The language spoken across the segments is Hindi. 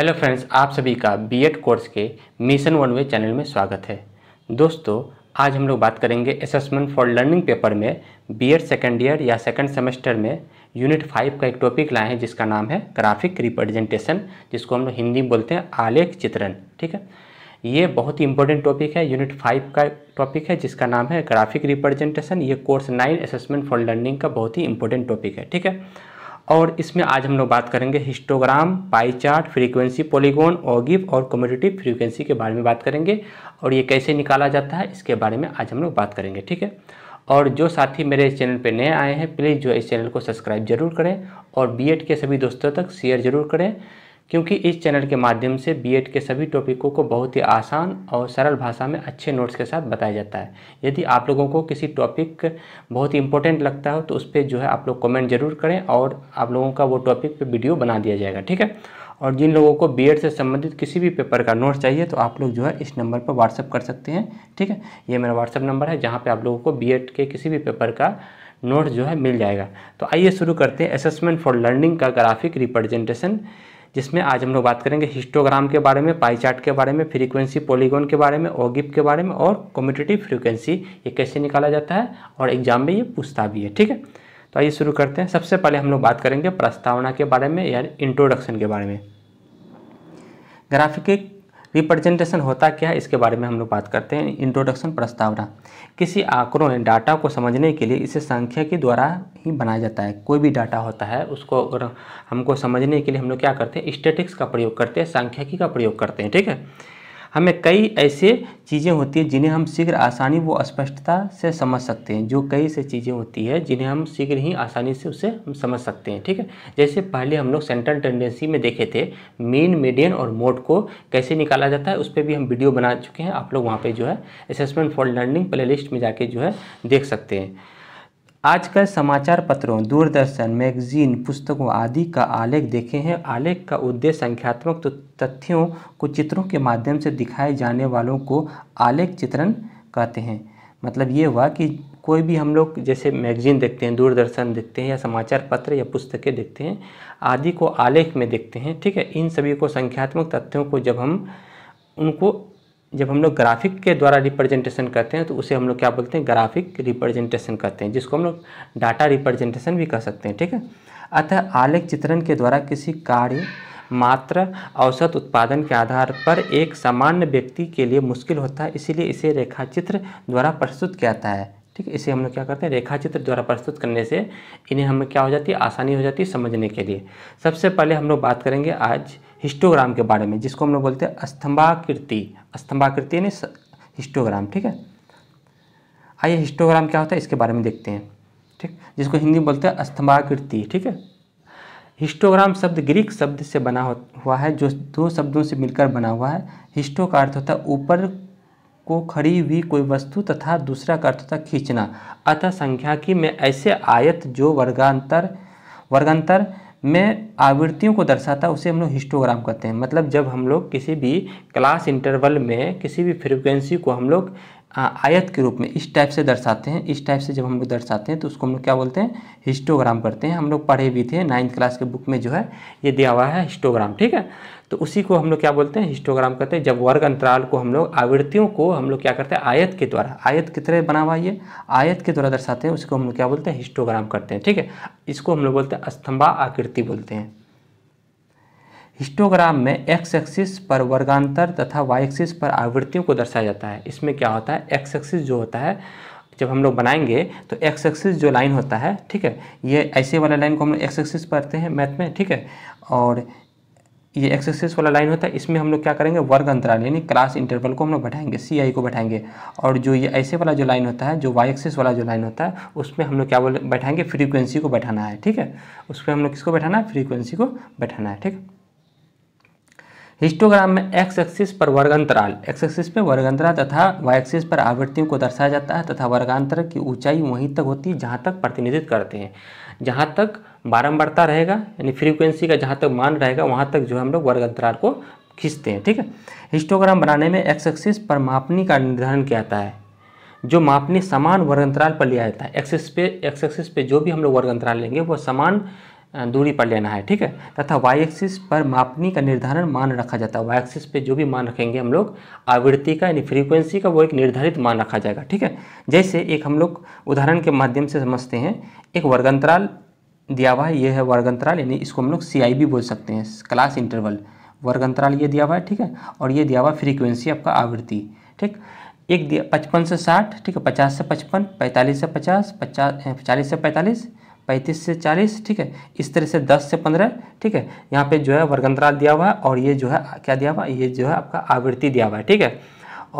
हेलो फ्रेंड्स आप सभी का बीएड कोर्स के मिशन वन वे चैनल में स्वागत है दोस्तों आज हम लोग बात करेंगे असेसमेंट फॉर लर्निंग पेपर में बीएड सेकेंड ईयर या सेकेंड सेमेस्टर में यूनिट फाइव का एक टॉपिक लाए हैं जिसका नाम है ग्राफिक रिप्रेजेंटेशन जिसको हम लोग हिंदी में बोलते हैं आलेख चित्रण ठीक है ये बहुत ही इंपॉर्टेंट टॉपिक है यूनिट फाइव का टॉपिक है जिसका नाम है ग्राफिक रिप्रेजेंटेशन ये course nine assessment for learning का बहुत ही इंपॉर्टेंट टॉपिक है ठीक है और इसमें आज हम लोग बात करेंगे histogram pie chart frequency polygon ogive और कम्यूटेटिव फ्रीक्वेंसी के बारे में बात करेंगे और ये कैसे निकाला जाता है इसके बारे में आज हम लोग बात करेंगे ठीक है और जो साथी मेरे इस चैनल पर नए आए हैं प्लीज़ जो इस चैनल को सब्सक्राइब जरूर करें और बी के सभी दोस्तों तक शेयर जरूर करें क्योंकि इस चैनल के माध्यम से बीएड के सभी टॉपिकों को बहुत ही आसान और सरल भाषा में अच्छे नोट्स के साथ बताया जाता है यदि आप लोगों को किसी टॉपिक बहुत ही इंपॉर्टेंट लगता हो तो उस पर जो है आप लोग कमेंट जरूर करें और आप लोगों का वो टॉपिक पे वीडियो बना दिया जाएगा ठीक है और जिन लोगों को बी से संबंधित किसी भी पेपर का नोट्स चाहिए तो आप लोग जो है इस नंबर पर व्हाट्सअप कर सकते हैं ठीक है ये मेरा व्हाट्सअप नंबर है जहाँ पर आप लोगों को बी के किसी भी पेपर का नोट जो है मिल जाएगा तो आइए शुरू करते हैं असेसमेंट फॉर लर्निंग का ग्राफिक रिप्रेजेंटेशन जिसमें आज हम लोग बात करेंगे हिस्टोग्राम के बारे में पाई चार्ट के बारे में फ्रीक्वेंसी पॉलीगोन के बारे में ओगिप के बारे में और कॉम्पिटेटिव फ्रीक्वेंसी ये कैसे निकाला जाता है और एग्जाम में ये पूछता भी है ठीक है तो आइए शुरू करते हैं सबसे पहले हम लोग बात करेंगे प्रस्तावना के बारे में या इंट्रोडक्शन के बारे में ग्राफिक रिप्रेजेंटेशन होता क्या है इसके बारे में हम लोग बात करते हैं इंट्रोडक्शन प्रस्तावना किसी आंकड़ों या डाटा को समझने के लिए इसे संख्या के द्वारा ही बनाया जाता है कोई भी डाटा होता है उसको अगर हमको समझने के लिए हम लोग क्या करते हैं स्टेटिक्स का प्रयोग करते हैं सांख्यिकी का प्रयोग करते हैं ठीक है हमें कई ऐसे चीज़ें होती हैं जिन्हें हम शीघ्र आसानी व स्पष्टता से समझ सकते हैं जो कई से चीज़ें होती है जिन्हें हम शीघ्र ही आसानी से उसे हम समझ सकते हैं ठीक है जैसे पहले हम लोग सेंट्रल टेंडेंसी में देखे थे मीन मीडियन और मोड को कैसे निकाला जाता है उस पर भी हम वीडियो बना चुके हैं आप लोग वहाँ पर जो है असेसमेंट फॉर लर्निंग प्ले में जाके जो है देख सकते हैं आजकल समाचार पत्रों दूरदर्शन मैगजीन पुस्तकों आदि का आलेख देखे हैं आलेख का उद्देश्य संख्यात्मक तो तथ्यों को चित्रों के माध्यम से दिखाए जाने वालों को आलेख चित्रण कहते हैं मतलब ये हुआ कि कोई भी हम लोग जैसे मैगजीन देखते हैं दूरदर्शन देखते हैं या समाचार पत्र या पुस्तकें देखते हैं आदि को आलेख में देखते हैं ठीक है इन सभी को संख्यात्मक तथ्यों को जब हम उनको जब हम लोग ग्राफिक के द्वारा रिप्रेजेंटेशन करते हैं तो उसे हम लोग क्या बोलते हैं ग्राफिक रिप्रेजेंटेशन करते हैं जिसको हम लोग डाटा रिप्रेजेंटेशन भी कर सकते हैं ठीक है अतः आलेख चित्रण के द्वारा किसी कार्य मात्र औसत उत्पादन के आधार पर एक सामान्य व्यक्ति के लिए मुश्किल होता है इसीलिए इसे रेखाचित्र द्वारा प्रस्तुत किया जाता है ठीक है इसे हम लोग क्या करते हैं रेखाचित्र द्वारा प्रस्तुत करने से इन्हें हमें क्या हो जाती है आसानी हो जाती है समझने के लिए सबसे पहले हम लोग बात करेंगे आज हिस्टोग्राम के बारे में जिसको हम लोग बोलते हैं स्तंभाकृति स्तंभाकृति यानी हिस्टोग्राम ठीक है आइए हिस्टोग्राम क्या होता है इसके बारे में देखते हैं ठीक जिसको हिंदी बोलते हैं स्तंभाकृति ठीक है हिस्टोग्राम शब्द ग्रीक शब्द से बना हुआ है जो दो शब्दों से मिलकर बना हुआ है हिस्टो का अर्थ होता है ऊपर को खड़ी हुई कोई वस्तु तथा दूसरा का अर्थ होता है खींचना अतः संख्या की में ऐसे आयत जो वर्गांतर वर्गांतर में आवृत्तियों को दर्शाता है उसे हम लोग हिस्टोग्राम कहते हैं मतलब जब हम लोग किसी भी क्लास इंटरवल में किसी भी फ्रिक्वेंसी को हम लोग आयत के रूप में इस टाइप से दर्शाते हैं इस टाइप से जब हम लोग दर्शाते हैं तो उसको हम लोग क्या बोलते हैं हिस्टोग्राम करते हैं हम लोग पढ़े भी थे नाइन्थ क्लास के बुक में जो है ये दिया हुआ है हिस्टोग्राम ठीक है तो उसी को हम लोग क्या बोलते हैं हिस्टोग्राम कहते हैं जब वर्ग अंतराल को हम लोग आवृत्तियों को हम लोग क्या करते हैं आयत के द्वारा आयत की तरह बना हुआ ये आयत के द्वारा दर्शाते हैं उसको हम लोग क्या बोलते हैं हिस्टोग्राम करते हैं ठीक है इसको हम लोग बोलते हैं स्तंभा आकृति बोलते हैं हिस्टोग्राम में एक्स एक्सिस पर वर्गांतर तथा वाई एक्सिस पर आवृत्तियों को दर्शाया जाता है इसमें क्या होता है एक्स एक्सिस जो होता है जब हम लोग बनाएंगे तो एक्स एक्सिस जो लाइन होता है ठीक है ये ऐसे वाला लाइन को हम लोग एक्स एक्सिस करते हैं मैथ में ठीक है और ये एक्सेस वाला लाइन होता है इसमें हम लोग क्या करेंगे वर्ग अंतराल यानी क्लास इंटरवल को हम लोग बैठाएंगे सी आई को बैठाएंगे और जो ये ऐसे वाला जो लाइन होता है जो वाई एक्सेस वाला जो लाइन होता है उसमें हम लोग क्या बोल बैठाएंगे फ्रीक्वेंसी को बैठाना है ठीक है उस पर हम लोग किसको बैठाना है फ्रीक्वेंसी को बैठाना है ठीक है हिस्टोग्राम में एक्स एक्सिस पर वर्ग अंतराल एक्स एक्सिस पर वर्ग अंतराल तथा वाई एक्सिस पर आवृत्तियों को दर्शाया जाता है तथा वर्गांतर की ऊंचाई वहीं तक होती है जहाँ तक प्रतिनिधित्व करते हैं जहाँ तक बारंबारता रहेगा यानी फ्रीक्वेंसी का जहाँ तक मान रहेगा वहाँ तक जो है हम लोग वर्ग अंतराल को खींचते हैं ठीक है हिस्टोग्राम बनाने में एक्स एक्सिस पर मापनी का निर्धारण किया जाता है जो मापनी समान वर्ग अंतराल पर लिया जाता है एक्सिस पे एक्स एक्सिस पे जो भी हम लोग वर्ग अंतराल लेंगे वो समान दूरी पर लेना है ठीक है तथा वाई एक्सिस पर मापनी का निर्धारण मान रखा जाता है वाई एक्सिस पे जो भी मान रखेंगे हम लोग आवृत्ति का यानी फ्रीक्वेंसी का वो एक निर्धारित मान रखा जाएगा ठीक है जैसे एक हम लोग उदाहरण के माध्यम से समझते हैं एक वर्गंतराल दिया हुआ है ये है वर्ग अंतराल यानी इसको हम लोग सी बोल सकते हैं क्लास इंटरवल वर्ग अंतराल ये दिया हुआ है ठीक है और ये दिया हुआ फ्रीक्वेंसी आपका आवृत्ति ठीक एक दिया पचपन से साठ ठीक है पचास से पचपन पैंतालीस से पचास पचास चालीस से पैंतालीस पैंतीस से चालीस ठीक है इस तरह से दस से पंद्रह ठीक है यहाँ पे जो है वर्ग अंतराल दिया हुआ है और ये जो है क्या दिया हुआ है ये जो है आपका आवृत्ति दिया हुआ है ठीक है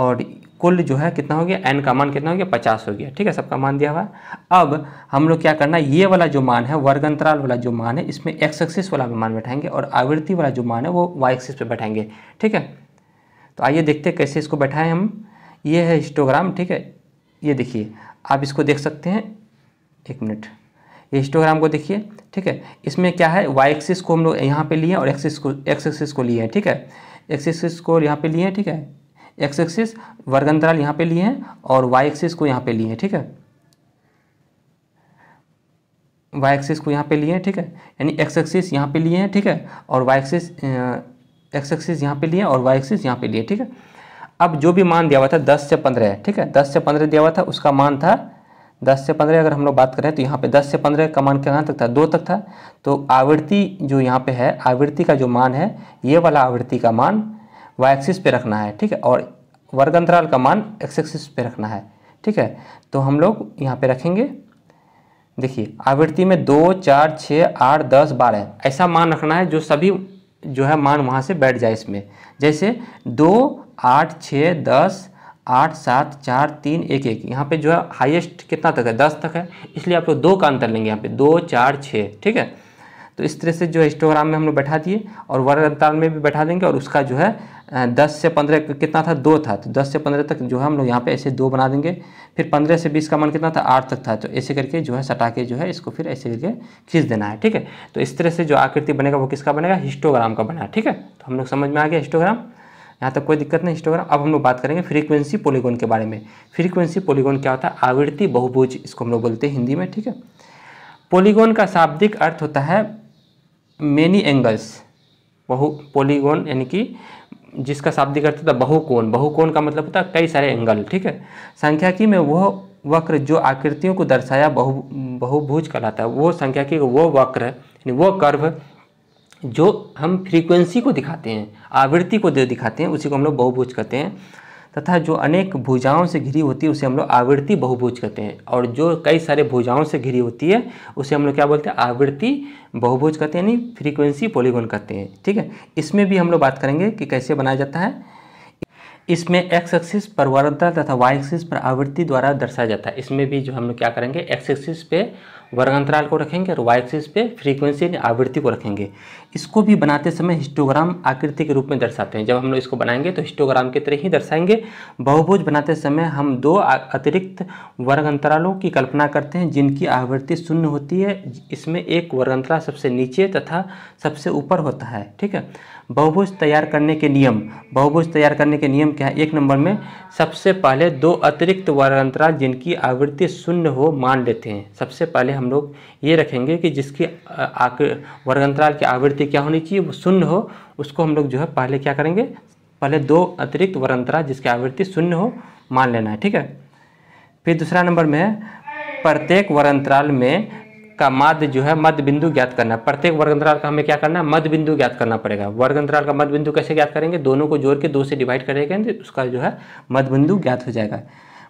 और कुल जो है कितना हो गया एन का मान कितना हो गया पचास हो गया ठीक है सबका मान दिया हुआ है अब हम लोग क्या करना है ये वाला जो मान है वर्ग अंतराल वाला जो मान है इसमें एक्स एक्सिस वाला मान बैठाएंगे और आवृत्ति वाला जो मान है वो वाई एक्सिस पे बैठाएंगे ठीक है तो आइए देखते हैं कैसे इसको बैठाएं हम ये है हिस्टोग्राम ठीक है ये देखिए आप इसको देख सकते हैं एक मिनट ये हिस्टोग्राम को देखिए ठीक है इसमें क्या है वाई एक्सिस को हम लोग यहाँ पे लिए और एक्सिस को एक्स एक्सिस को लिए हैं ठीक है एक्सिस को यहाँ पे लिए हैं ठीक है एक्स एक्सिस वर्ग अंतराल यहाँ पे लिए हैं और वाई एक्सिस को यहाँ पे लिए हैं ठीक है वाई एक्सिस को यहाँ पे लिए हैं ठीक है यानी एक्स एक्सिस यहाँ पे लिए हैं ठीक है और वाई एक्सिस एक्स एक्सिस यहाँ पे लिए और वाई एक्सिस यहाँ पे लिए ठीक है अब जो भी मान दिया हुआ था दस से पंद्रह है ठीक है दस से पंद्रह दिया हुआ था उसका मान था दस से पंद्रह अगर हम लोग बात करें तो यहाँ पे दस से पंद्रह का मान कहाँ तक था दो तक था तो आवृत्ति जो यहाँ पे है आवृत्ति का जो मान है ये वाला आवृत्ति का मान वाई एक्सिस पे रखना है ठीक है और वर्ग अंतराल का मान एक्स एक्सिस पे रखना है ठीक है तो हम लोग यहाँ पे रखेंगे देखिए आवृत्ति में दो चार छः आठ दस बारह ऐसा मान रखना है जो सभी जो है मान वहाँ से बैठ जाए इसमें जैसे दो आठ छः दस आठ सात चार तीन एक एक यहाँ पे जो है हाईएस्ट कितना तक है दस तक है इसलिए आप लोग दो का अंतर लेंगे यहाँ पे दो चार छः ठीक है तो इस तरह से जो हिस्टोग्राम में हम लोग बैठा दिए और वर्ग अंतराल में भी बैठा देंगे और उसका जो है दस से पंद्रह कितना था दो था तो दस से पंद्रह तक जो है हम लोग यहाँ पे ऐसे दो बना देंगे फिर पंद्रह से बीस का मान कितना था आठ तक था तो ऐसे करके जो है सटा के जो है इसको फिर ऐसे करके खींच देना है ठीक है तो इस तरह से जो आकृति बनेगा वो किसका बनेगा हिस्टोग्राम का बना ठीक है तो हम लोग समझ में आ गया हिस्टोग्राम यहाँ तक कोई दिक्कत नहीं हिस्टोग्राम अब हम लोग बात करेंगे फ्रीक्वेंसी पोलीगोन के बारे में फ्रीक्वेंसी पोलीगोन क्या होता है आवृत्ति बहुभुज इसको हम लोग बोलते हैं हिंदी में ठीक है पोलीगोन का शाब्दिक अर्थ होता है मेनी एंगल्स बहु पोलीगोन यानी कि जिसका शाब्दिक अर्थ होता है बहुकोण बहुकोण का मतलब होता है कई सारे एंगल ठीक है संख्याकी में वह वक्र जो आकृतियों को दर्शाया बहु बहुभुज कहलाता है वो संख्याकी वो वक्र यानी वो कर्व जो हम फ्रीक्वेंसी को दिखाते हैं आवृत्ति को जो दिखाते हैं उसी को हम लोग बहुभुज कहते हैं तथा जो अनेक भुजाओं से घिरी होती है उसे हम लोग आवृत्ति बहुभुज कहते हैं और जो कई सारे भुजाओं से घिरी होती है उसे हम लोग क्या बोलते हैं आवृत्ति बहुभुज कहते हैं यानी फ्रीक्वेंसी पोलीगोन कहते हैं ठीक है इसमें भी हम लोग बात करेंगे कि कैसे बनाया जाता है इसमें एक्स एक्सिस पर वर्धा तथा वाई एक्सिस पर आवृत्ति द्वारा दर्शाया जाता है इसमें भी जो हम लोग क्या करेंगे एक्स एक्सिस पे वर्ग अंतराल को रखेंगे और वाई एक्सिस पे फ्रीक्वेंसी यानी आवृत्ति को रखेंगे इसको भी बनाते समय हिस्टोग्राम आकृति के रूप में दर्शाते हैं जब हम लोग इसको बनाएंगे तो हिस्टोग्राम की तरह ही दर्शाएंगे बहुभुज बनाते समय हम दो अतिरिक्त वर्ग अंतरालों की कल्पना करते हैं जिनकी आवृत्ति शून्य होती है इसमें एक वर्ग अंतराल सबसे नीचे तथा सबसे ऊपर होता है ठीक है बहुभुज तैयार करने के नियम बहुभुज तैयार करने के नियम क्या है एक नंबर में सबसे पहले दो अतिरिक्त वारांतरा जिनकी आवृत्ति शून्य हो मान लेते हैं सबसे पहले हम लोग ये रखेंगे कि जिसकी वर्गांतराल की आवृत्ति क्या होनी चाहिए वो शून्य हो उसको हम लोग जो है पहले क्या करेंगे पहले दो अतिरिक्त वर्गांतरा जिसकी आवृत्ति शून्य हो मान लेना है ठीक है फिर दूसरा नंबर में है प्रत्येक वर्गांतराल में का माध्य जो है मध्य बिंदु ज्ञात करना है प्रत्येक वर्ग अंतराल का हमें क्या करना है मध्य बिंदु ज्ञात करना पड़ेगा वर्ग अंतराल का मध्य बिंदु कैसे ज्ञात करेंगे दोनों को जोड़ के दो से डिवाइड करेंगे तो उसका जो है मध्य बिंदु ज्ञात हो जाएगा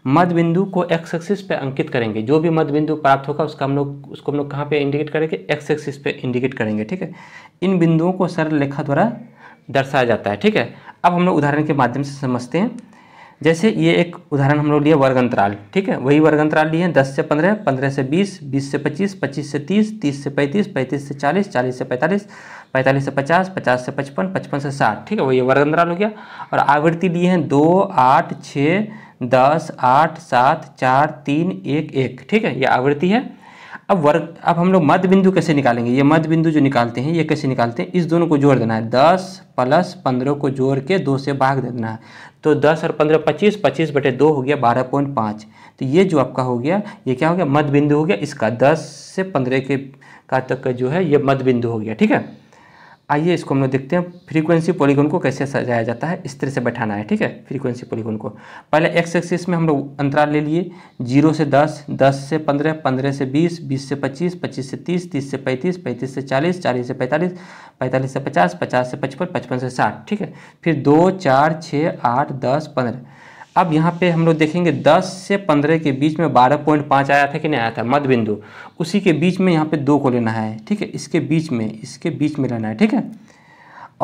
मध्य बिंदु को एक्स एक्सिस पे अंकित करेंगे जो भी मध्य बिंदु प्राप्त होगा उसका हम लोग उसको हम लोग कहाँ पे इंडिकेट करेंगे एक्स एक्सिस पे इंडिकेट करेंगे ठीक है इन बिंदुओं को सरल रेखा द्वारा दर्शाया जाता है ठीक है अब हम लोग उदाहरण के माध्यम से समझते हैं जैसे ये एक उदाहरण हम लोग लिए वर्ग अंतराल ठीक है वही वर्ग अंतराल लिए हैं दस से पंद्रह पंद्रह से बीस बीस से पच्चीस पच्चीस से तीस तीस से पैंतीस पैंतीस से चालीस चालीस से पैंतालीस पैंतालीस से पचास पचास से पचपन पचपन से साठ ठीक है वही वर्ग अंतराल हो गया और आवृत्ति लिए हैं दो आठ छः दस आठ सात चार तीन एक एक ठीक है ये आवृत्ति है अब वर्ग अब हम लोग मध्य बिंदु कैसे निकालेंगे ये मध्य बिंदु जो निकालते हैं ये कैसे निकालते हैं इस दोनों को जोड़ देना है दस प्लस पंद्रह को जोड़ के दो से भाग देना है तो दस और पंद्रह पच्चीस पच्चीस बटे दो हो गया बारह पॉइंट पाँच तो ये जो आपका हो गया ये क्या हो गया मध्य बिंदु हो गया इसका दस से पंद्रह के का तक का जो है ये मध्य बिंदु हो गया ठीक है आइए इसको हम लोग देखते हैं फ्रीक्वेंसी पॉलीगन को कैसे सजाया जाता है इस तरह से बैठाना है ठीक है फ्रीक्वेंसी पॉलीगन को पहले एक्स एक्सिस में हम लोग अंतराल ले लिए जीरो से दस दस से पंद्रह पंद्रह से बीस बीस से पच्चीस पच्चीस से तीस तीस से पैंतीस पैंतीस से चालीस चालीस से पैंतालीस पैंतालीस से पचास पचास से पचपन पचपन से साठ ठीक है फिर दो चार छः आठ दस पंद्रह अब यहाँ पे हम लोग देखेंगे 10 से 15 के बीच में 12.5 आया था कि नहीं आया था मध्य बिंदु उसी के बीच में यहाँ पे दो को लेना है ठीक है इसके बीच में इसके बीच में लेना है ठीक है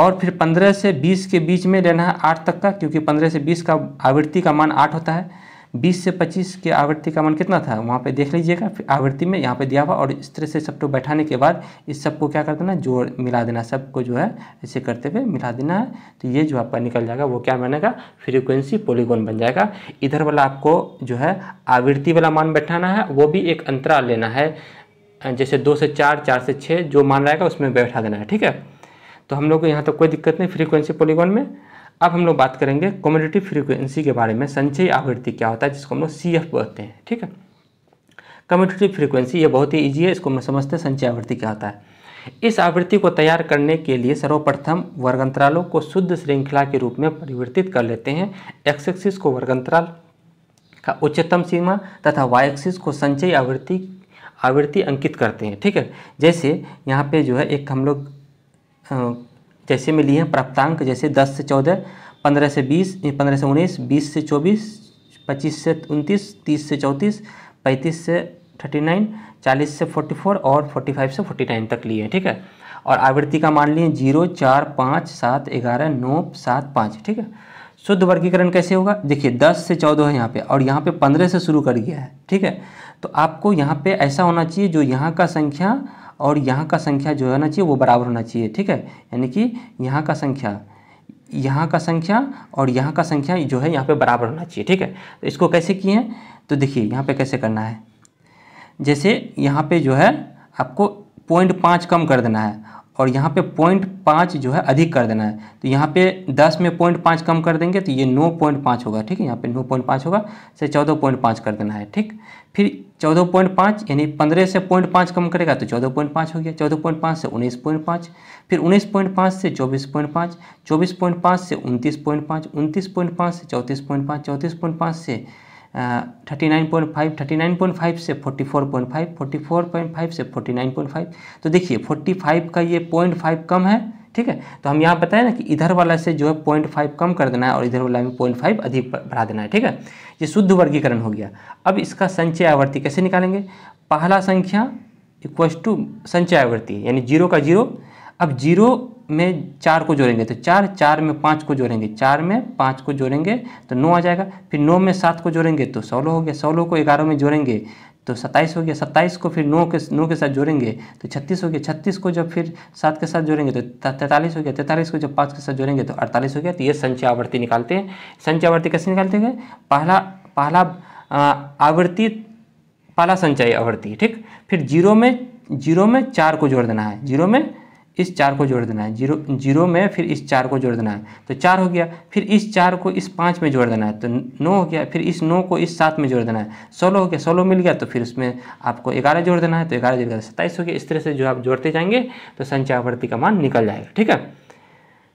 और फिर 15 से 20 के बीच में लेना है 8 तक का क्योंकि 15 से 20 का आवृत्ति का मान 8 होता है 20 से 25 के आवृत्ति का मान कितना था वहाँ पे देख लीजिएगा आवृत्ति में यहाँ पे दिया हुआ और इस तरह से सबको बैठाने के बाद इस सबको क्या कर देना जोड़ मिला देना सबको जो है ऐसे करते हुए मिला देना है तो ये जो आपका निकल जाएगा वो क्या बनेगा फ्रीक्वेंसी पोलीगोन बन जाएगा इधर वाला आपको जो है आवृत्ति वाला मान बैठाना है वो भी एक अंतराल लेना है जैसे दो से चार चार से छः जो मान रहेगा उसमें बैठा देना है ठीक है तो हम लोग को यहाँ तो कोई दिक्कत नहीं फ्रीक्वेंसी पोलीगोन में अब हम लोग बात करेंगे कम्युनिटी फ्रीक्वेंसी के बारे में संचयी आवृत्ति क्या होता है जिसको हम लोग सी एफ बोलते हैं ठीक है कम्युनिटी फ्रीक्वेंसी ये बहुत ही ईजी है इसको हम समझते हैं संचय आवृत्ति क्या होता है इस आवृत्ति को तैयार करने के लिए सर्वप्रथम वर्गंतरालों को शुद्ध श्रृंखला के रूप में परिवर्तित कर लेते हैं एक्सएक्सिस को वर्गंतराल का उच्चतम सीमा तथा वाई एक्सिस को संचयी आवृत्ति आवृत्ति अंकित करते हैं ठीक है जैसे यहाँ पे जो है एक हम लोग जैसे में लिए हैं प्राप्तांक जैसे दस से चौदह पंद्रह से बीस पंद्रह से उन्नीस बीस से चौबीस पच्चीस से उनतीस तीस से चौंतीस पैंतीस से थर्टी नाइन चालीस से फोर्टी फोर और फोर्टी फाइव से फोर्टी नाइन तक लिए ठीक है और आवृत्ति का मान लिए जीरो चार पाँच सात ग्यारह नौ सात पाँच ठीक है शुद्ध वर्गीकरण कैसे होगा देखिए दस से चौदह है यहाँ पे और यहाँ पे पंद्रह से शुरू कर गया है ठीक है तो आपको यहाँ पे ऐसा होना चाहिए जो यहाँ का संख्या और यहाँ का संख्या जो होना चाहिए वो बराबर होना चाहिए ठीक है यानी कि यहाँ का संख्या यहाँ का संख्या और यहाँ का संख्या जो है यहाँ पे बराबर होना चाहिए ठीक है तो इसको कैसे किए हैं तो देखिए यहाँ पे कैसे करना है जैसे यहाँ पे जो है आपको पॉइंट पाँच कम कर देना है और यहाँ पे पॉइंट पाँच जो है अधिक कर देना है तो यहाँ पे दस में पॉइंट पाँच कम कर देंगे तो ये नौ पॉइंट पाँच होगा ठीक है यहाँ पे नौ पॉइंट पाँच होगा से चौदह पॉइंट पाँच कर देना है ठीक फिर चौदह पॉइंट पाँच यानी पंद्रह से पॉइंट पाँच कम करेगा तो चौदह पॉइंट पाँच हो गया चौदह पॉइंट पाँच से उन्नीस पॉइंट पाँच फिर उन्नीस पॉइंट पाँच से चौबीस पॉइंट पाँच चौबीस पॉइंट पाँच से उनतीस पॉइंट पाँच उनतीस पॉइंट पाँच से चौंतीस पॉइंट पाँच चौंतीस पॉइंट पाँच से 39.5 39.5 से 44.5 44.5 से 49.5 तो देखिए 45 का ये 0.5 कम है ठीक है तो हम यहाँ बताए ना कि इधर वाला से जो है पॉइंट फाइव कम कर देना है और इधर वाला में पॉइंट फाइव अधिक बढ़ा देना है ठीक है ये शुद्ध वर्गीकरण हो गया अब इसका संचय आवर्ती कैसे निकालेंगे पहला संख्या इक्वस टू संचय आवर्ती यानी जीरो का जीरो अब जीरो में चार को जोड़ेंगे तो चार चार में पाँच को जोड़ेंगे चार में पाँच को जोड़ेंगे तो नौ आ जाएगा फिर नौ में सात को जोड़ेंगे तो सोलह हो गया सोलह को ग्यारह में जोड़ेंगे तो सत्ताईस हो गया सत्ताईस को फिर नौ के नौ के साथ जोड़ेंगे तो छत्तीस हो गया छत्तीस को जब फिर सात के साथ जोड़ेंगे तो तैंतालीस हो गया तैंतालीस को जब पाँच के साथ जोड़ेंगे तो अड़तालीस हो गया तो ये संचय आवृत्ति निकालते हैं संचय आवृत्ति कैसे निकालते हैं पहला पहला आवृत्ति पहला संचय आवृत्ति ठीक फिर जीरो में जीरो में चार को जोड़ देना है जीरो में इस चार को जोड़ देना है जीरो जीरो में फिर इस चार को जोड़ देना है तो चार हो गया फिर इस चार को इस पाँच में जोड़ देना है तो नौ हो गया फिर इस नौ को इस सात में जोड़ देना है सोलह हो गया सोलह मिल गया तो फिर उसमें आपको ग्यारह जोड़ देना है तो ग्यारह जोड़ देना सत्ताईस हो गया इस तरह से जो आप जोड़ते जाएंगे तो संचयावर्ती का मान निकल जाएगा ठीक है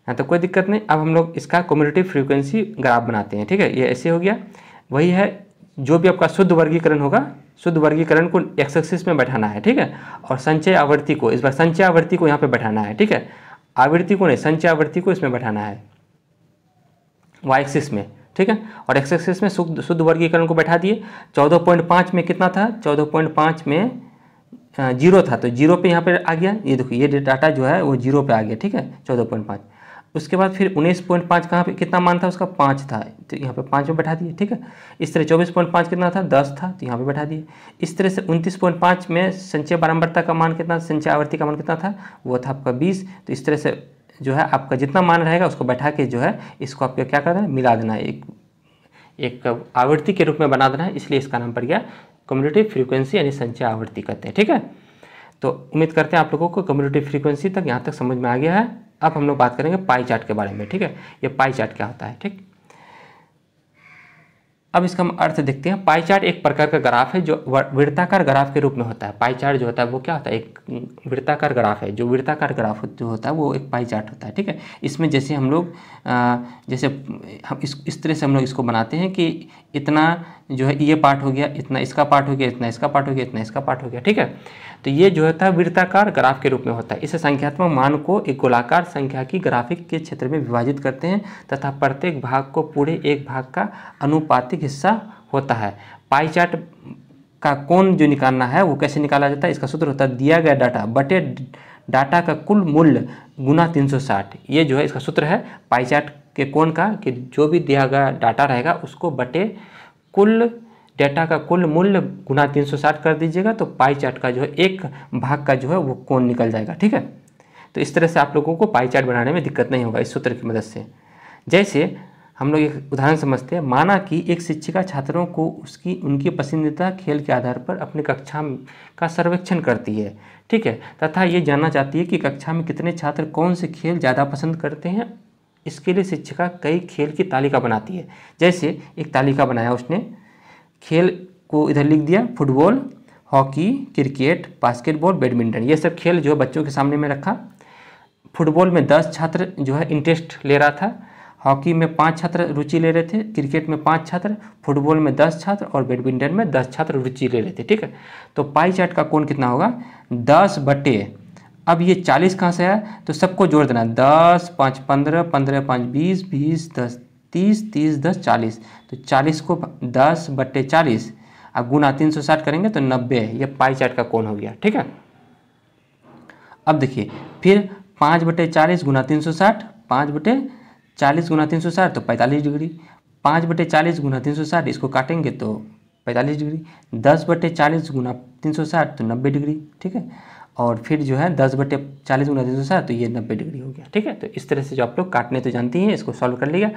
हाँ तो कोई दिक्कत नहीं अब हम लोग इसका कम्युनिटी फ्रीक्वेंसी ग्राफ बनाते हैं ठीक है ये ऐसे हो गया वही है जो भी आपका शुद्ध वर्गीकरण होगा शुद्ध वर्गीकरण को एक्स एक्सिस में बैठाना है ठीक है और संचय आवृत्ति को इस बार संचय आवृत्ति को यहाँ पे बैठाना है ठीक है आवृत्ति को नहीं संचय आवृत्ति को इसमें बैठाना है वाई एक्सिस में ठीक है और एक्स एक्सिस में शुद्ध शुद्ध वर्गीकरण को बैठा दिए चौदह पॉइंट पाँच में कितना था चौदह पॉइंट पाँच में जीरो था तो जीरो पे यहाँ पर आ गया ये देखो ये डाटा जो है वो जीरो पर आ गया ठीक है चौदह पॉइंट पाँच उसके बाद फिर उन्नीस पॉइंट पाँच कहाँ पर कितना मान था उसका पाँच था तो यहाँ पे पाँच में बैठा दिए ठीक है इस तरह चौबीस पॉइंट पाँच कितना था दस था तो यहाँ पे बैठा दिए इस तरह से उनतीस पॉइंट पाँच में संचय बारंबरता का मान कितना संचय आवृत्ति का मान कितना था वो था आपका बीस तो इस तरह से जो है आपका जितना मान रहेगा उसको बैठा के जो है इसको आपको क्या कर देना मिला देना है एक एक आवृत्ति के रूप में बना देना है इसलिए इसका नाम पड़ गया कम्युनिटी फ्रिक्वेंसी यानी संचय आवृत्ति कहते हैं ठीक है तो उम्मीद करते हैं आप लोगों को कम्युनिटी फ्रीक्वेंसी तक यहाँ तक समझ में आ गया है अब हम लोग बात करेंगे पाई चार्ट के बारे में ठीक है ये पाई चार्ट क्या होता है ठीक अब इसका हम अर्थ देखते हैं पाई चार्ट एक प्रकार का ग्राफ है जो वृत्ताकार ग्राफ के रूप में होता है पाई चार्ट जो होता है वो क्या होता है एक वृत्ताकार ग्राफ है जो वृत्ताकार ग्राफ जो होता है वो एक पाई चार्ट होता है ठीक है इसमें जैसे हम लोग जैसे हम इस इस तरह से हम लोग इसको बनाते हैं कि इतना जो है ये पार्ट हो गया इतना इसका पार्ट हो गया इतना इसका पार्ट हो गया इतना इसका पार्ट हो गया ठीक है तो ये जो होता है वृत्ताकार ग्राफ के रूप में होता है इस संख्यात्मक मान को एक गोलाकार संख्या की ग्राफिक के क्षेत्र में विभाजित करते हैं तथा प्रत्येक भाग को पूरे एक भाग का अनुपातिक हिस्सा होता है पाई चार्ट का कौन जो निकालना है वो कैसे निकाला जाता है इसका सूत्र होता है दिया गया डाटा बटे डाटा का कुल मूल्य गुना साठ ये जो है इसका सूत्र है पाई चार्ट के कौन का कि जो भी दिया गया डाटा रहेगा उसको बटे कुल डेटा का कुल मूल्य गुना 360 कर दीजिएगा तो पाई चार्ट का जो है एक भाग का जो है वो कौन निकल जाएगा ठीक है तो इस तरह से आप लोगों को पाई चार्ट बनाने में दिक्कत नहीं होगा इस सूत्र की मदद से जैसे हम लोग एक उदाहरण समझते हैं माना कि एक शिक्षिका छात्रों को उसकी उनकी पसंदीदा खेल के आधार पर अपनी कक्षा का सर्वेक्षण करती है ठीक है तथा ये जानना चाहती है कि कक्षा में कितने छात्र कौन से खेल ज़्यादा पसंद करते हैं इसके लिए शिक्षिका कई खेल की तालिका बनाती है जैसे एक तालिका बनाया उसने खेल को इधर लिख दिया football hockey cricket basketball badminton ये सब खेल जो है बच्चों के सामने में रखा फुटबॉल में दस छात्र जो है इंटरेस्ट ले रहा था हॉकी में पाँच छात्र रुचि ले रहे थे क्रिकेट में पाँच छात्र फुटबॉल में दस छात्र और बैडमिंटन में दस छात्र रुचि ले रहे थे ठीक है तो पाई चार्ट का कोण कितना होगा दस बटे अब ये चालीस कहाँ से है तो सबको जोड़ देना दस पाँच पंद्रह पंद्रह पाँच बीस बीस दस तीस तीस दस चालीस तो चालीस को दस बट्टे चालीस अब गुना तीन सौ साठ करेंगे तो नब्बे ये पाई चार्ट का कोण हो गया ठीक है अब देखिए फिर पाँच बटे चालीस गुना तीन सौ साठ पाँच बटे चालीस गुना तीन सौ साठ तो पैंतालीस डिग्री पाँच बटे चालीस गुना तीन सौ साठ इसको काटेंगे तो पैंतालीस डिग्री दस बटे चालीस गुना तीन सौ साठ तो नब्बे डिग्री ठीक है और फिर जो है दस बटे चालीस गुना तीन सौ तो ये नब्बे डिग्री हो गया ठीक है तो इस तरह से जो आप लोग काटने तो जानती हैं इसको सॉल्व कर लिया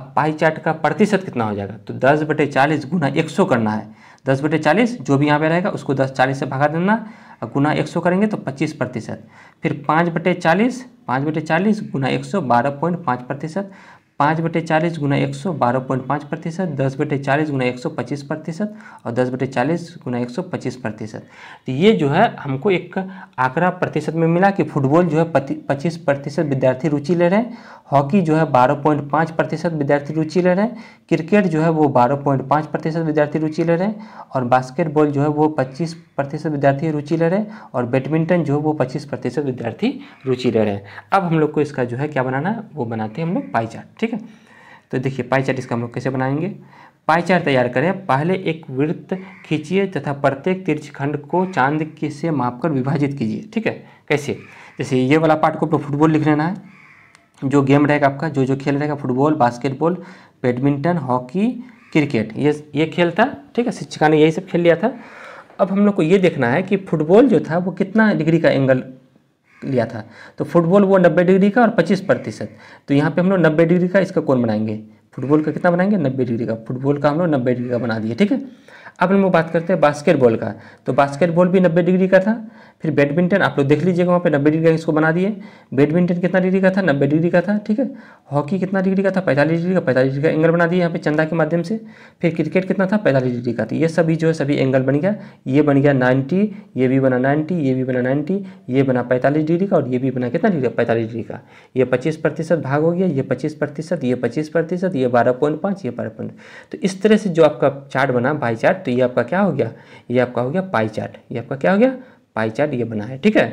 अब पाई चार्ट का प्रतिशत कितना हो जाएगा तो दस बटे चालीस गुना एक सौ करना है दस बटे चालीस जो भी यहाँ पे रहेगा उसको दस चालीस से भागा देना और गुना एक सौ करेंगे तो पच्चीस प्रतिशत फिर पाँच बटे चालीस पाँच बटे चालीस गुना एक सौ बारह पॉइंट पाँच प्रतिशत पाँच बटे चालीस गुना एक सौ बारह पॉइंट पाँच प्रतिशत दस बटे चालीस गुना एक सौ पच्चीस प्रतिशत और दस बटे चालीस गुना एक सौ पच्चीस प्रतिशत तो ये जो है हमको एक आंकड़ा प्रतिशत में मिला कि फुटबॉल जो है पच्चीस प्रतिशत विद्यार्थी रुचि ले रहे हैं हॉकी जो है बारह पॉइंट पाँच प्रतिशत विद्यार्थी रुचि ले रहे हैं क्रिकेट जो है वो बारह पॉइंट पाँच प्रतिशत विद्यार्थी रुचि ले रहे हैं और बास्केटबॉल जो है वो पच्चीस प्रतिशत विद्यार्थी रुचि ले रहे हैं और बैडमिंटन जो है वो पच्चीस प्रतिशत विद्यार्थी रुचि ले रहे हैं अब हम लोग को इसका जो है क्या बनाना है वो बनाते हैं हम लोग पाई चार्ट ठीक ठीक है तो देखिए पाई चार्ट इसका हम लोग कैसे बनाएंगे पाई चार्ट तैयार करें पहले एक वृत्त खींचिए तथा प्रत्येक तीर्थखंड को चांद के से मापकर विभाजित कीजिए ठीक है कैसे जैसे ये वाला पार्ट को आपको फुटबॉल लिख लेना है जो गेम रहेगा आपका जो जो खेल रहेगा football basketball badminton hockey cricket ये ये खेल था ठीक है शिक्षिका ने यही सब खेल लिया था अब हम लोग को ये देखना है कि फुटबॉल जो था वो कितना डिग्री का एंगल लिया था तो फुटबॉल वो नब्बे डिग्री का और पच्चीस प्रतिशत तो यहाँ पे हम लोग नब्बे डिग्री का इसका कौन बनाएंगे फुटबॉल का कितना बनाएंगे नब्बे डिग्री का फुटबॉल का हम लोग नब्बे डिग्री का बना दिए ठीक है अब हम लोग बात करते हैं बास्केटबॉल का तो बास्केटबॉल भी नब्बे डिग्री का था फिर बैडमिंटन आप लोग देख लीजिएगा वहाँ पे नब्बे डिग्री का इसको बना दिए बैडमिंटन कितना डिग्री का था नब्बे डिग्री का था ठीक है हॉकी कितना डिग्री का था पैंतालीस डिग्री का पैंतालीस डिग्री का एंगल बना दिया यहाँ पे चंदा के माध्यम से फिर क्रिकेट कितना था पैंतालीस डिग्री का था ये सभी जो है सभी एंगल बन गया ये बन गया नाइन्टी ये भी बना नाइन्टी ये भी बना नाइन्टी ये बना पैंतालीस डिग्री का और ये भी बना कितना डिग्री का पैंतालीस डिग्री का ये पच्चीस प्रतिशत भाग हो गया ये पच्चीस प्रतिशत ये पच्चीस प्रतिशत ये बारह पॉइंट पाँच ये बारह पॉइंट तो इस तरह से जो आपका चार्ट बना बाई चार्ट तो ये आपका क्या हो गया ये आपका हो गया पाई चार्ट ये आपका क्या हो गया पाई चार्ट ये बना है ठीक है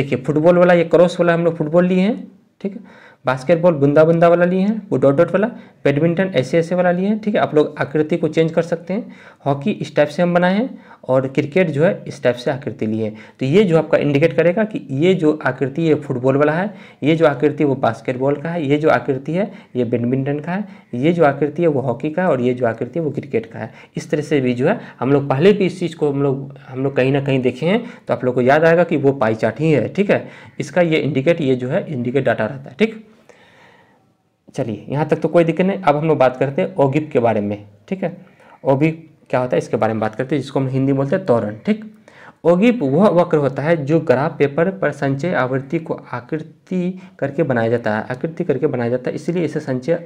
देखिए फुटबॉल वाला ये क्रॉस वाला हम लोग फुटबॉल लिए हैं ठीक है बास्केटबॉल बुंदा बुंदा वाला लिए हैं वो डॉट डॉट वाला बैडमिंटन ऐसे ऐसे वाला लिए हैं ठीक है आप लोग आकृति को चेंज कर सकते हैं हॉकी इस टाइप से हम बनाए हैं और क्रिकेट जो है इस टाइप से आकृति लिए हैं तो ये जो आपका इंडिकेट करेगा कि ये जो आकृति ये फुटबॉल वाला है ये जो आकृति वो बास्केटबॉल का है ये जो आकृति है ये बैडमिंटन का है ये जो आकृति है वो हॉकी का है और ये जो आकृति है वो क्रिकेट का है इस तरह से भी जो है हम लोग पहले भी इस चीज़ को हम लोग हम लोग कहीं ना कहीं देखे हैं तो आप लोग को याद आएगा कि वो पाई चाट ही है ठीक है इसका ये इंडिकेट ये जो है इंडिकेट डाटा रहता है ठीक चलिए यहाँ तक तो कोई दिक्कत नहीं अब हम लोग बात करते हैं ओगिप के बारे में ठीक है ओगिप क्या होता है इसके बारे में बात करते हैं जिसको हम हिंदी बोलते हैं तोरण ठीक ओगिप वह वक्र होता है जो ग्राफ पेपर पर संचय आवृत्ति को आकृति करके बनाया जाता है आकृति करके बनाया जाता है इसलिए इसे संचय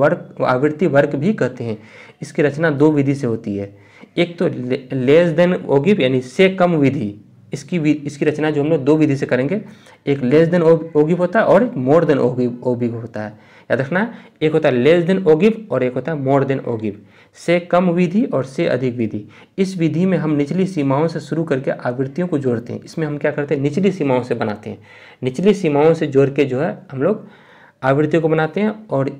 वर्क आवृत्ति वर्क भी कहते हैं इसकी रचना दो विधि से होती है एक तो लेस देन ओगिप यानी से कम विधि इसकी इसकी रचना जो हम लोग दो विधि से करेंगे एक लेस देन ओगिप होता है और एक मोर देन ओगिप ओगिप होता है याद रखना एक होता है लेस देन ओगिव और एक होता है मोर देन ओगिव से कम विधि और से अधिक विधि इस विधि में हम निचली सीमाओं से शुरू करके आवृत्तियों को जोड़ते हैं इसमें हम क्या करते हैं निचली सीमाओं से बनाते हैं निचली सीमाओं से जोड़ के जो है हम लोग आवृत्तियों को बनाते हैं और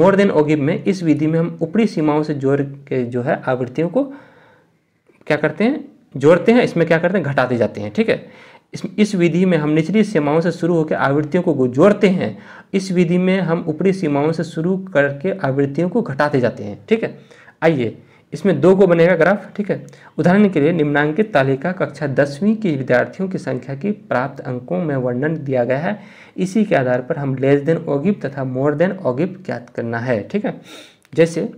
मोर देन ओगिव में इस विधि में हम ऊपरी सीमाओं से जोड़ के जो है आवृत्तियों को क्या करते हैं जोड़ते हैं इसमें क्या करते हैं घटाते जाते हैं ठीक है इस इस विधि में हम निचली सीमाओं से शुरू होकर आवृत्तियों को जोड़ते हैं इस विधि में हम ऊपरी सीमाओं से शुरू करके आवृत्तियों को घटाते जाते हैं ठीक है आइए इसमें दो को बनेगा ग्राफ ठीक है उदाहरण के लिए निम्नांकित तालिका कक्षा दसवीं के विद्यार्थियों की संख्या की प्राप्त अंकों में वर्णन दिया गया है इसी के आधार पर हम लेस देन ओगिप तथा मोर देन ओगिप ज्ञात करना है ठीक है जैसे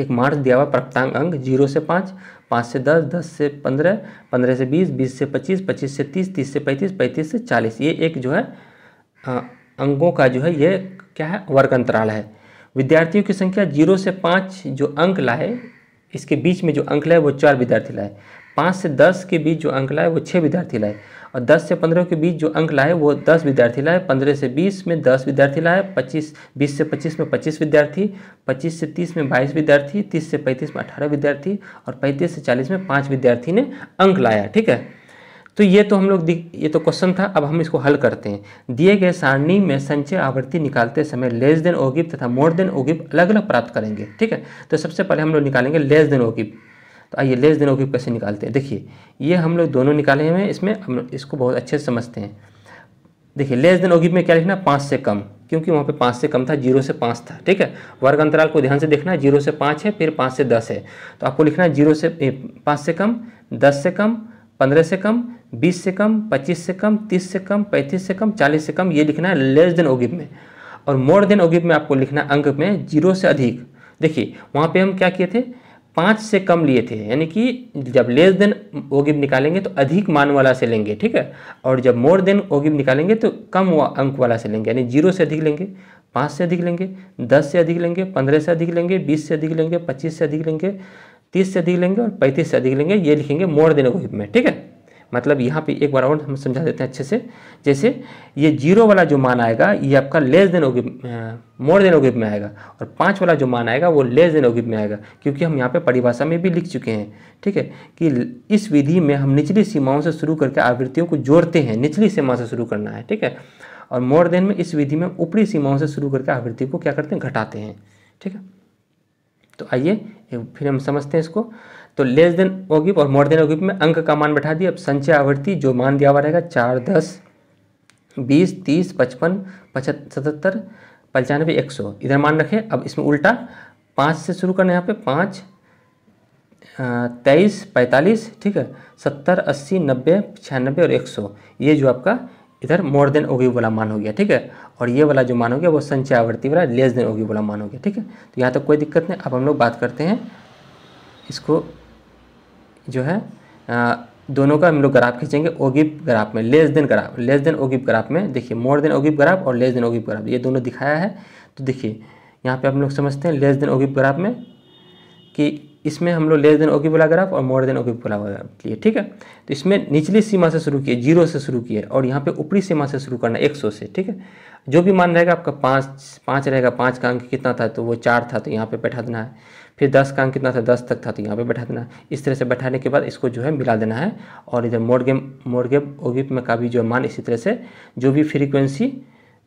एक मार्क्स दिया हुआ प्राप्तांक अंक जीरो से पाँच पाँच से दस दस से पंद्रह पंद्रह से बीस बीस से पच्चीस पच्चीस से तीस तीस से पैंतीस पैंतीस से चालीस ये एक जो है अंकों का जो है ये क्या है वर्ग अंतराल है विद्यार्थियों की संख्या जीरो से पाँच जो अंक लाए इसके बीच में जो अंक लाए वो चार विद्यार्थी लाए पाँच से दस के बीच जो अंक लाए वो छः विद्यार्थी लाए और 10 से 15 के बीच जो अंक लाए वो 10 विद्यार्थी लाए 15 से 20 में 10 विद्यार्थी लाए 25 20 से 25 में 25 विद्यार्थी 25 से 30 में 22 विद्यार्थी 30 से 35 में 18 विद्यार्थी और 35 से 40 में पाँच विद्यार्थी ने अंक लाया ठीक है तो ये तो हम लोग ये तो क्वेश्चन था अब हम इसको हल करते हैं दिए गए सारणी में संचय आवृत्ति निकालते समय लेस देन ओगिप तथा मोर देन ओगिप अलग अलग प्राप्त करेंगे ठीक है तो सबसे पहले हम लोग निकालेंगे लेस देन ओगिप तो आइए लेस देन ऑक्यूप कैसे निकालते हैं देखिए ये हम लोग दोनों निकाले हुए हैं इसमें हम इसको बहुत अच्छे से समझते हैं देखिए लेस देन ऑक्यूप में क्या लिखना पाँच से कम क्योंकि वहाँ पे पाँच से कम था जीरो से पाँच था ठीक है वर्ग अंतराल को ध्यान से देखना जीरो से पाँच है फिर पाँच से दस है तो आपको लिखना है जीरो से पाँच से कम दस से कम पंद्रह से कम बीस से कम पच्चीस से कम तीस से कम पैंतीस से कम चालीस से कम ये लिखना है लेस देन ओगिप में और मोर देन ओगिप में आपको लिखना अंक में जीरो से अधिक देखिए वहाँ पर हम क्या किए थे पाँच से कम लिए थे यानी कि जब लेस देन ओगिब निकालेंगे तो अधिक मान वाला से लेंगे ठीक है और जब मोर देन ओगिब निकालेंगे तो कम अंक वाला से लेंगे यानी जीरो से अधिक लेंगे पाँच से अधिक लेंगे दस से अधिक लेंगे पंद्रह से अधिक लेंगे बीस से अधिक लेंगे पच्चीस से अधिक लेंगे तीस से अधिक लेंगे और पैंतीस से अधिक लेंगे ये लिखेंगे मोर देन ओगिब में ठीक है मतलब यहाँ पे एक बार और हम समझा देते हैं अच्छे से जैसे ये जीरो वाला जो मान आएगा ये आपका less than ogive more than ogive में आएगा और पाँच वाला जो मान आएगा वो लेस देन ओगिप में आएगा क्योंकि हम यहाँ पे परिभाषा में भी लिख चुके हैं ठीक है कि इस विधि में हम निचली सीमाओं से शुरू करके आवृत्तियों को जोड़ते हैं निचली सीमा से शुरू करना है ठीक है और मोर देन में इस विधि में ऊपरी सीमाओं से शुरू करके आवृत्ति को क्या करते हैं घटाते हैं ठीक है तो आइए फिर हम समझते हैं इसको तो लेस देन ओगिप और मोर देन ओगिप में अंक का मान बैठा दिया अब संचय आवृत्ति जो मान दिया हुआ रहेगा चार दस बीस तीस पचपन पचहत्तर सतहत्तर पंचानवे एक सौ इधर मान रखें अब इसमें उल्टा पाँच से शुरू करना यहाँ पे पाँच तेईस पैंतालीस ठीक है सत्तर अस्सी नब्बे छियानबे और एक सौ ये जो आपका इधर मोर देन ओगी वाला मान हो गया ठीक है और ये वाला जो मान हो गया वो संचय आवृत्ति वाला लेस देन ओगी वाला मान हो गया ठीक है तो यहाँ तक कोई दिक्कत नहीं अब हम लोग बात करते हैं इसको जो है आ, दोनों का हम लोग ग्राफ खींचेंगे ओगिप ग्राफ में less than graph less than ogive graph में देखिए मोर देन ओगिप ग्राफ और लेस देन ओगिप ग्राफ ये दोनों दिखाया है तो देखिए यहाँ पे हम लोग समझते हैं लेस देन ओगिप ग्राफ में कि इसमें हम लोग लेस देन ओगिप वाला ग्राफ और मोर देन ओगिप वाला ग्राफ लिए ठीक है तो इसमें निचली सीमा से शुरू किए जीरो से शुरू किए और यहाँ पर ऊपरी सीमा से शुरू करना एक सौ से ठीक है जो भी मान रहेगा आपका पाँच पाँच रहेगा पाँच का अंक कितना था तो वो चार था तो यहाँ पर बैठा देना है फिर दस का अंक कितना था दस तक था तो यहाँ पे बैठा देना इस तरह से बैठाने के बाद इसको जो है मिला देना है और इधर mode game mode game ogive में का भी जो मान इसी तरह से जो भी फ्रीक्वेंसी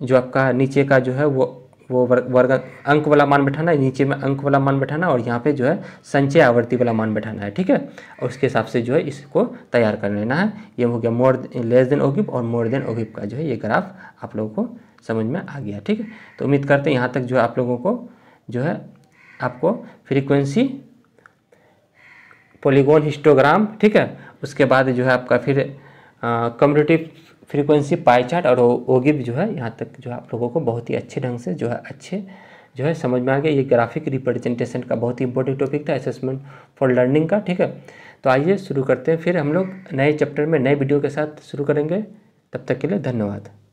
जो आपका नीचे का जो है वो वो वर्ग वर्ग अंक वाला मान बैठाना है नीचे में अंक वाला मान बैठाना और यहाँ पे जो है संचय आवर्ती वाला मान बैठाना है ठीक है और उसके हिसाब से जो है इसको तैयार कर लेना है ये हो गया मोर लेस देन ओगिप और मोर देन ओगिप का जो है ये ग्राफ आप लोगों को समझ में आ गया ठीक है तो उम्मीद करते हैं यहाँ तक जो है आप लोगों को जो है आपको फ्रीक्वेंसी पॉलीगोन हिस्टोग्राम ठीक है उसके बाद जो है आपका फिर कम्युनिटी फ्रीक्वेंसी पाई चार्ट और ओगिब जो है यहाँ तक जो है आप लोगों को बहुत ही अच्छे ढंग से जो है अच्छे जो है समझ में आ गया ये ग्राफिक रिप्रेजेंटेशन का बहुत ही इंपॉर्टेंट टॉपिक था असेसमेंट फॉर लर्निंग का ठीक है तो आइए शुरू करते हैं फिर हम लोग नए चैप्टर में नए वीडियो के साथ शुरू करेंगे तब तक के लिए धन्यवाद